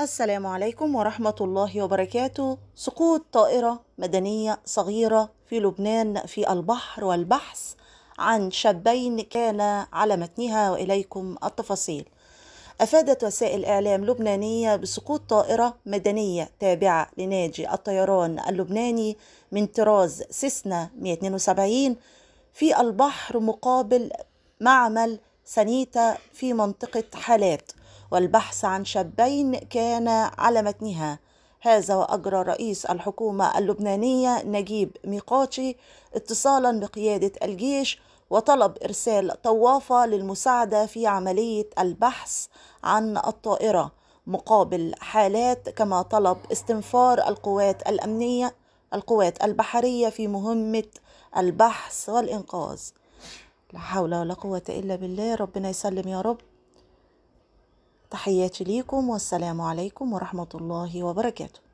السلام عليكم ورحمة الله وبركاته سقوط طائرة مدنية صغيرة في لبنان في البحر والبحث عن شابين كان على متنها وإليكم التفاصيل أفادت وسائل إعلام لبنانية بسقوط طائرة مدنية تابعة لناجي الطيران اللبناني من طراز سيسنا 172 في البحر مقابل معمل سانيتا في منطقة حالات والبحث عن شابين كان على متنها هذا وأجرى رئيس الحكومة اللبنانية نجيب ميقاتشي اتصالا بقيادة الجيش وطلب إرسال طوافة للمساعدة في عملية البحث عن الطائرة مقابل حالات كما طلب استنفار القوات الأمنية القوات البحرية في مهمة البحث والإنقاذ لا حول ولا قوة إلا بالله ربنا يسلم يا رب تحياتي ليكم والسلام عليكم ورحمة الله وبركاته